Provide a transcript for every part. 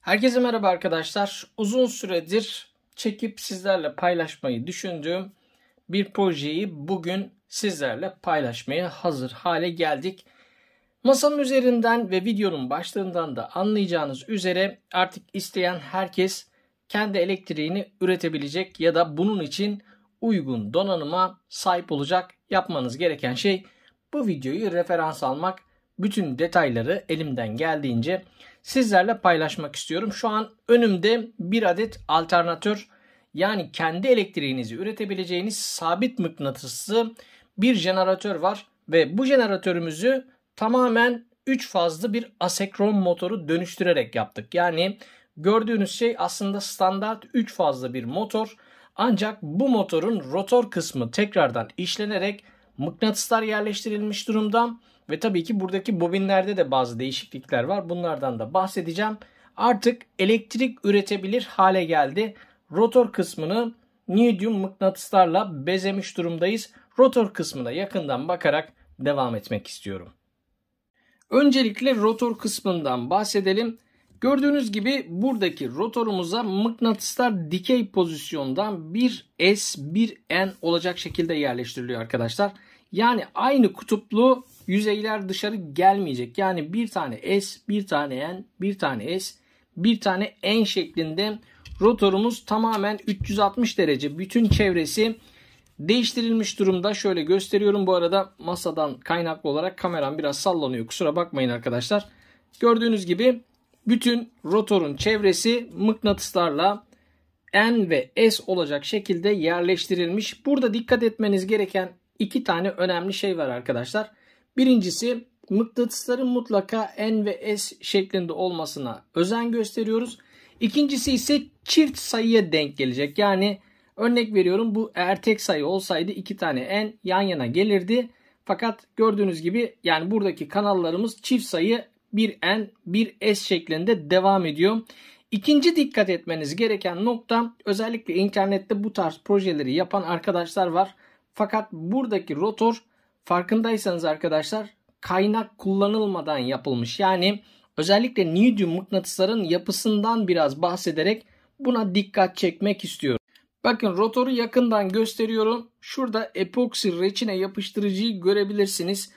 Herkese merhaba arkadaşlar. Uzun süredir çekip sizlerle paylaşmayı düşündüğüm bir projeyi bugün sizlerle paylaşmaya hazır hale geldik. Masanın üzerinden ve videonun başlığından da anlayacağınız üzere artık isteyen herkes kendi elektriğini üretebilecek ya da bunun için uygun donanıma sahip olacak. Yapmanız gereken şey bu videoyu referans almak. Bütün detayları elimden geldiğince sizlerle paylaşmak istiyorum. Şu an önümde bir adet alternatör yani kendi elektriğinizi üretebileceğiniz sabit mıknatıslı bir jeneratör var ve bu jeneratörümüzü tamamen 3 fazlı bir asekron motoru dönüştürerek yaptık. Yani gördüğünüz şey aslında standart 3 fazlı bir motor ancak bu motorun rotor kısmı tekrardan işlenerek mıknatıslar yerleştirilmiş durumda ve tabii ki buradaki bobinlerde de bazı değişiklikler var. Bunlardan da bahsedeceğim. Artık elektrik üretebilir hale geldi. Rotor kısmını medium mıknatıslarla bezemiş durumdayız. Rotor kısmına yakından bakarak devam etmek istiyorum. Öncelikle rotor kısmından bahsedelim. Gördüğünüz gibi buradaki rotorumuza mıknatıslar dikey pozisyondan 1S 1N olacak şekilde yerleştiriliyor arkadaşlar. Yani aynı kutuplu yüzeyler dışarı gelmeyecek. Yani bir tane S, bir tane N, bir tane S, bir tane N şeklinde rotorumuz tamamen 360 derece bütün çevresi değiştirilmiş durumda. Şöyle gösteriyorum bu arada masadan kaynaklı olarak kameram biraz sallanıyor kusura bakmayın arkadaşlar. Gördüğünüz gibi bütün rotorun çevresi mıknatıslarla N ve S olacak şekilde yerleştirilmiş. Burada dikkat etmeniz gereken iki tane önemli şey var arkadaşlar. Birincisi mıknatısların mutlaka N ve S şeklinde olmasına özen gösteriyoruz. İkincisi ise çift sayıya denk gelecek. Yani örnek veriyorum bu eğer tek sayı olsaydı iki tane N yan yana gelirdi. Fakat gördüğünüz gibi yani buradaki kanallarımız çift sayı bir n bir s şeklinde devam ediyor. İkinci dikkat etmeniz gereken nokta özellikle internette bu tarz projeleri yapan arkadaşlar var. Fakat buradaki rotor farkındaysanız arkadaşlar kaynak kullanılmadan yapılmış. Yani özellikle neodyum mıknatısların yapısından biraz bahsederek buna dikkat çekmek istiyorum. Bakın rotoru yakından gösteriyorum. Şurada epoksi reçine yapıştırıcıyı görebilirsiniz.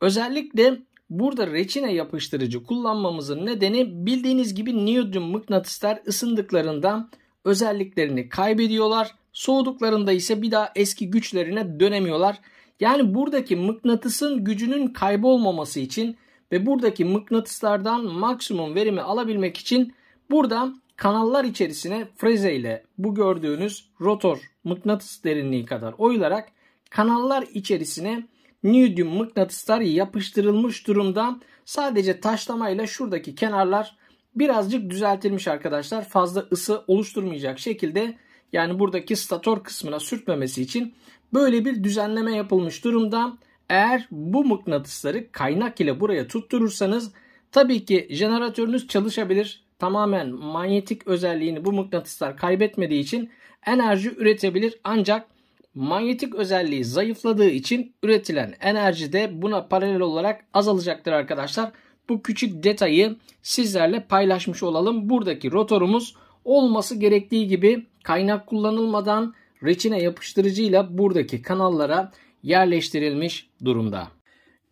Özellikle burada reçine yapıştırıcı kullanmamızın nedeni bildiğiniz gibi neodyum mıknatıslar ısındıklarından özelliklerini kaybediyorlar. Soğuduklarında ise bir daha eski güçlerine dönemiyorlar. Yani buradaki mıknatısın gücünün kaybolmaması için ve buradaki mıknatıslardan maksimum verimi alabilmek için burada kanallar içerisine freze ile bu gördüğünüz rotor mıknatıs derinliği kadar oyularak kanallar içerisine neodyum mıknatıslar yapıştırılmış durumda. Sadece taşlamayla şuradaki kenarlar birazcık düzeltilmiş arkadaşlar. Fazla ısı oluşturmayacak şekilde yani buradaki stator kısmına sürtmemesi için böyle bir düzenleme yapılmış durumda. Eğer bu mıknatısları kaynak ile buraya tutturursanız tabii ki jeneratörünüz çalışabilir. Tamamen manyetik özelliğini bu mıknatıslar kaybetmediği için enerji üretebilir ancak manyetik özelliği zayıfladığı için üretilen enerji de buna paralel olarak azalacaktır arkadaşlar. Bu küçük detayı sizlerle paylaşmış olalım. Buradaki rotorumuz olması gerektiği gibi kaynak kullanılmadan reçine yapıştırıcıyla buradaki kanallara yerleştirilmiş durumda.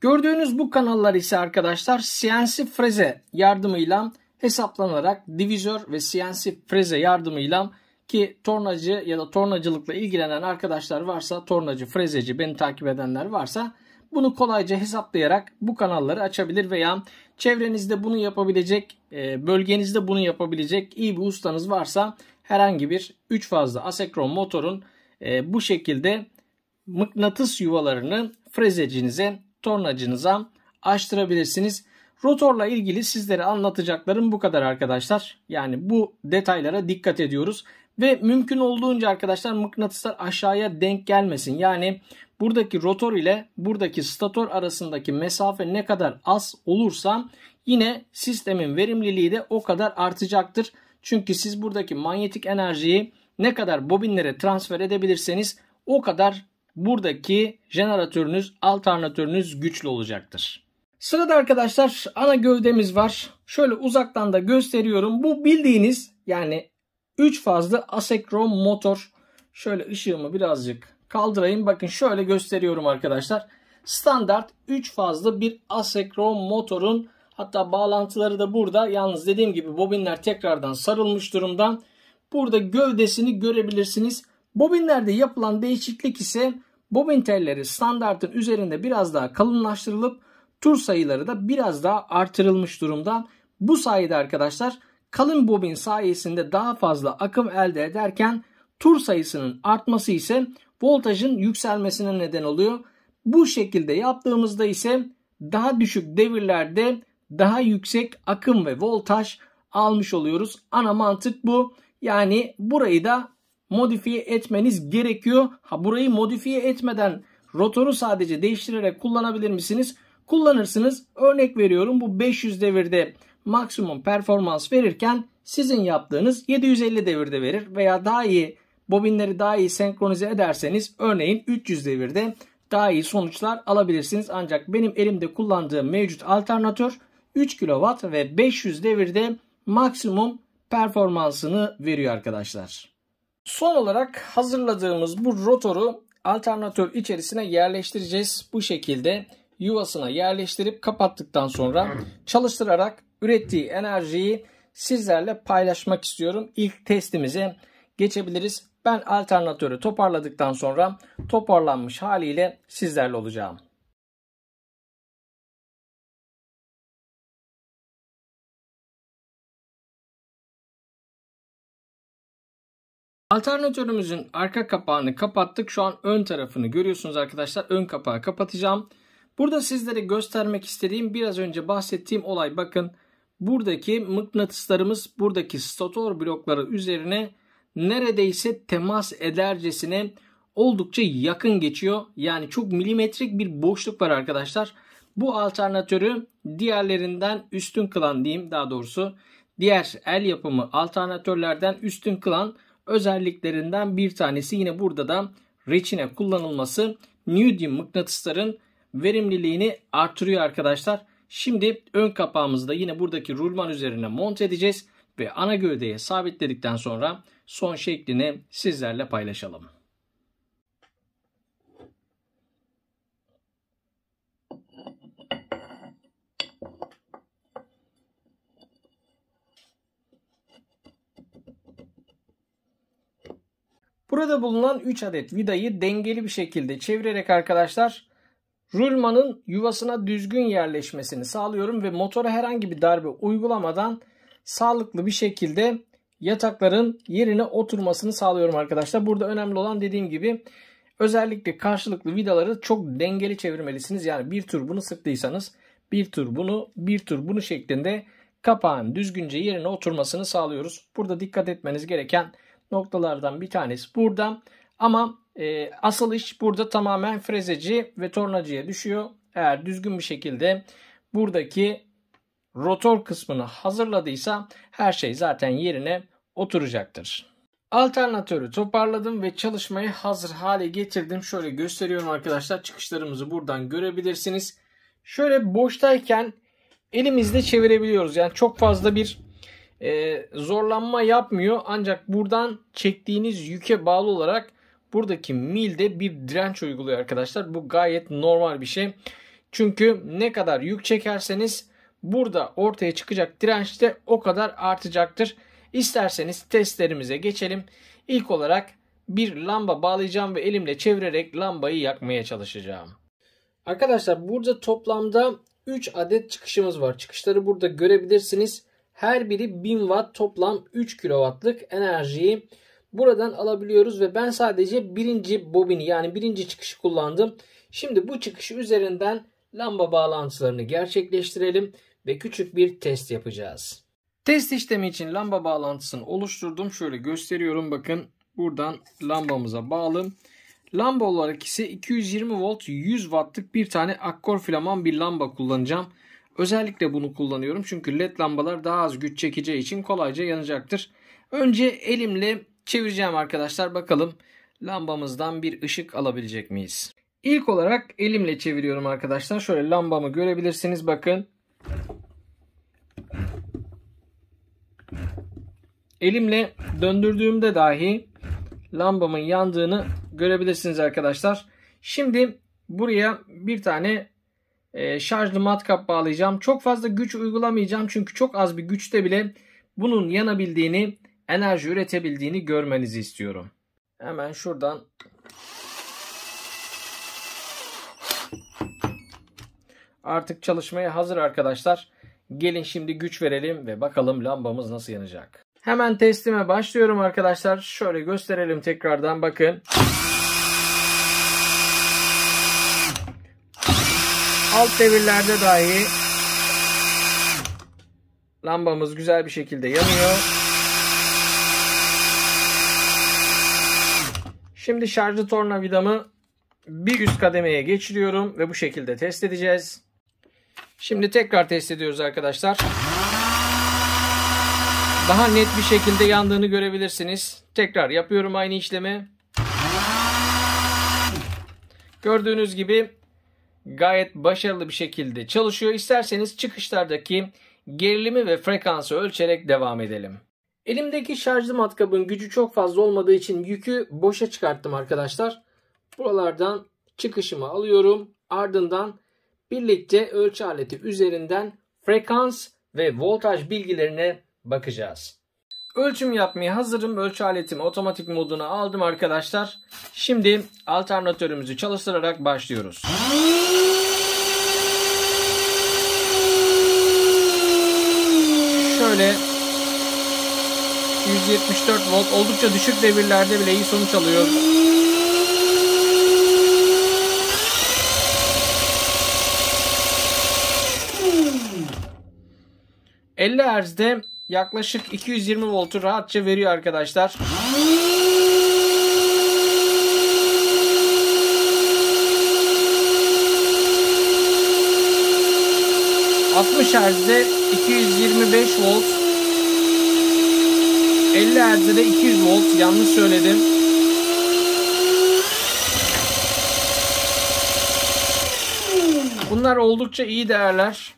Gördüğünüz bu kanallar ise arkadaşlar CNC freze yardımıyla hesaplanarak divizör ve CNC freze yardımıyla ki tornacı ya da tornacılıkla ilgilenen arkadaşlar varsa tornacı, frezeci beni takip edenler varsa bunu kolayca hesaplayarak bu kanalları açabilir veya çevrenizde bunu yapabilecek, e, bölgenizde bunu yapabilecek iyi bir ustanız varsa herhangi bir 3 fazla asekron motorun e, bu şekilde mıknatıs yuvalarını frezecinize, tornacınıza açtırabilirsiniz. Rotorla ilgili sizlere anlatacaklarım bu kadar arkadaşlar. Yani bu detaylara dikkat ediyoruz. Ve mümkün olduğunca arkadaşlar mıknatıslar aşağıya denk gelmesin. Yani buradaki rotor ile buradaki stator arasındaki mesafe ne kadar az olursa yine sistemin verimliliği de o kadar artacaktır. Çünkü siz buradaki manyetik enerjiyi ne kadar bobinlere transfer edebilirseniz o kadar buradaki jeneratörünüz, alternatörünüz güçlü olacaktır. Sırada arkadaşlar ana gövdemiz var. Şöyle uzaktan da gösteriyorum. Bu bildiğiniz yani 3 fazlı asekrom motor. Şöyle ışığımı birazcık kaldırayım. Bakın şöyle gösteriyorum arkadaşlar. Standart 3 fazlı bir asekron motorun hatta bağlantıları da burada. Yalnız dediğim gibi bobinler tekrardan sarılmış durumda. Burada gövdesini görebilirsiniz. Bobinlerde yapılan değişiklik ise bobin telleri standartın üzerinde biraz daha kalınlaştırılıp tur sayıları da biraz daha artırılmış durumda. Bu sayede arkadaşlar kalın bobin sayesinde daha fazla akım elde ederken tur sayısının artması ise voltajın yükselmesine neden oluyor. Bu şekilde yaptığımızda ise daha düşük devirlerde daha yüksek akım ve voltaj almış oluyoruz. Ana mantık bu. Yani burayı da modifiye etmeniz gerekiyor. Ha burayı modifiye etmeden rotoru sadece değiştirerek kullanabilir misiniz? Kullanırsınız. Örnek veriyorum bu 500 devirde maksimum performans verirken sizin yaptığınız 750 devirde verir veya daha iyi Bobinleri daha iyi senkronize ederseniz örneğin 300 devirde daha iyi sonuçlar alabilirsiniz. Ancak benim elimde kullandığım mevcut alternatör 3 kW ve 500 devirde maksimum performansını veriyor arkadaşlar. Son olarak hazırladığımız bu rotoru alternatör içerisine yerleştireceğiz. Bu şekilde yuvasına yerleştirip kapattıktan sonra çalıştırarak ürettiği enerjiyi sizlerle paylaşmak istiyorum. İlk testimize geçebiliriz. Ben alternatörü toparladıktan sonra toparlanmış haliyle sizlerle olacağım. Alternatörümüzün arka kapağını kapattık. Şu an ön tarafını görüyorsunuz arkadaşlar. Ön kapağı kapatacağım. Burada sizlere göstermek istediğim biraz önce bahsettiğim olay bakın. Buradaki mıknatıslarımız buradaki stator blokları üzerine neredeyse temas edercesine oldukça yakın geçiyor. Yani çok milimetrik bir boşluk var arkadaşlar. Bu alternatörü diğerlerinden üstün kılan diyeyim daha doğrusu diğer el yapımı alternatörlerden üstün kılan özelliklerinden bir tanesi yine burada da reçine kullanılması neodyum mıknatısların verimliliğini artırıyor arkadaşlar. Şimdi ön kapağımızı da yine buradaki rulman üzerine monte edeceğiz ve ana gövdeye sabitledikten sonra son şeklini sizlerle paylaşalım. Burada bulunan 3 adet vidayı dengeli bir şekilde çevirerek arkadaşlar rulmanın yuvasına düzgün yerleşmesini sağlıyorum ve motora herhangi bir darbe uygulamadan sağlıklı bir şekilde yatakların yerine oturmasını sağlıyorum arkadaşlar. Burada önemli olan dediğim gibi özellikle karşılıklı vidaları çok dengeli çevirmelisiniz. Yani bir tur bunu sıktıysanız bir tur bunu bir tur bunu şeklinde kapağın düzgünce yerine oturmasını sağlıyoruz. Burada dikkat etmeniz gereken noktalardan bir tanesi burada. Ama e, asıl iş burada tamamen frezeci ve tornacıya düşüyor. Eğer düzgün bir şekilde buradaki rotor kısmını hazırladıysa her şey zaten yerine oturacaktır. Alternatörü toparladım ve çalışmayı hazır hale getirdim. Şöyle gösteriyorum arkadaşlar. Çıkışlarımızı buradan görebilirsiniz. Şöyle boştayken elimizle çevirebiliyoruz. Yani çok fazla bir e, zorlanma yapmıyor. Ancak buradan çektiğiniz yüke bağlı olarak buradaki milde bir direnç uyguluyor arkadaşlar. Bu gayet normal bir şey. Çünkü ne kadar yük çekerseniz Burada ortaya çıkacak direnç de o kadar artacaktır. İsterseniz testlerimize geçelim. İlk olarak bir lamba bağlayacağım ve elimle çevirerek lambayı yakmaya çalışacağım. Arkadaşlar burada toplamda 3 adet çıkışımız var. Çıkışları burada görebilirsiniz. Her biri 1000 watt toplam 3 kilowattlık enerjiyi buradan alabiliyoruz ve ben sadece birinci bobini yani birinci çıkışı kullandım. Şimdi bu çıkışı üzerinden lamba bağlantılarını gerçekleştirelim ve küçük bir test yapacağız. Test işlemi için lamba bağlantısını oluşturdum. Şöyle gösteriyorum bakın. Buradan lambamıza bağlı. Lamba olarak ise 220 volt 100 wattlık bir tane akkor filaman bir lamba kullanacağım. Özellikle bunu kullanıyorum çünkü led lambalar daha az güç çekeceği için kolayca yanacaktır. Önce elimle çevireceğim arkadaşlar bakalım lambamızdan bir ışık alabilecek miyiz? İlk olarak elimle çeviriyorum arkadaşlar. Şöyle lambamı görebilirsiniz bakın. Elimle döndürdüğümde dahi lambamın yandığını görebilirsiniz arkadaşlar. Şimdi buraya bir tane e, şarjlı matkap bağlayacağım. Çok fazla güç uygulamayacağım çünkü çok az bir güçte bile bunun yanabildiğini, enerji üretebildiğini görmenizi istiyorum. Hemen şuradan Artık çalışmaya hazır arkadaşlar. Gelin şimdi güç verelim ve bakalım lambamız nasıl yanacak. Hemen testime başlıyorum arkadaşlar. Şöyle gösterelim tekrardan bakın. Alt devirlerde dahi lambamız güzel bir şekilde yanıyor. Şimdi şarjlı tornavidamı bir üst kademeye geçiriyorum ve bu şekilde test edeceğiz. Şimdi tekrar test ediyoruz arkadaşlar. Daha net bir şekilde yandığını görebilirsiniz. Tekrar yapıyorum aynı işlemi. Gördüğünüz gibi gayet başarılı bir şekilde çalışıyor. İsterseniz çıkışlardaki gerilimi ve frekansı ölçerek devam edelim. Elimdeki şarjlı matkabın gücü çok fazla olmadığı için yükü boşa çıkarttım arkadaşlar. Buralardan çıkışımı alıyorum. Ardından birlikte ölçü aleti üzerinden frekans ve voltaj bilgilerine bakacağız. Ölçüm yapmaya hazırım. Ölçü aletimi otomatik moduna aldım arkadaşlar. Şimdi alternatörümüzü çalıştırarak başlıyoruz. Şöyle 174 volt oldukça düşük devirlerde bile iyi sonuç alıyor. 50 Hz'de yaklaşık 220 voltu rahatça veriyor arkadaşlar. Hz'de 225 volt 50 Hz'de 200 volt yanlış söyledim. Bunlar oldukça iyi değerler.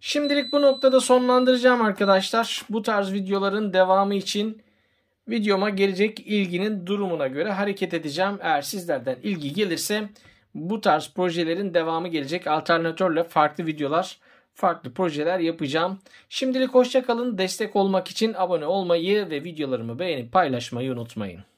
Şimdilik bu noktada sonlandıracağım arkadaşlar. Bu tarz videoların devamı için videoma gelecek ilginin durumuna göre hareket edeceğim. Eğer sizlerden ilgi gelirse bu tarz projelerin devamı gelecek. Alternatörle farklı videolar, farklı projeler yapacağım. Şimdilik hoşçakalın. Destek olmak için abone olmayı ve videolarımı beğenip paylaşmayı unutmayın.